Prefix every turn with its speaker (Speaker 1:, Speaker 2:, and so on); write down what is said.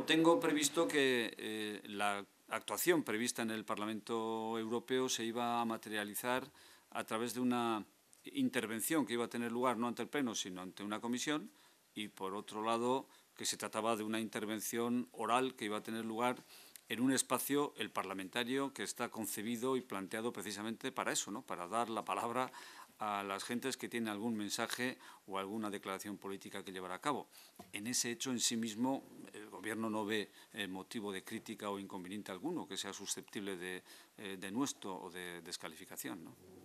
Speaker 1: tengo previsto que eh, la actuación prevista en el Parlamento Europeo se iba a materializar a través de una intervención que iba a tener lugar no ante el Pleno, sino ante una comisión, y por otro lado que se trataba de una intervención oral que iba a tener lugar en un espacio, el parlamentario, que está concebido y planteado precisamente para eso, ¿no? para dar la palabra a las gentes que tienen algún mensaje o alguna declaración política que llevar a cabo. En ese hecho en sí mismo Gobierno no ve eh, motivo de crítica o inconveniente alguno que sea susceptible de, eh, nuestro o de descalificación. ¿no?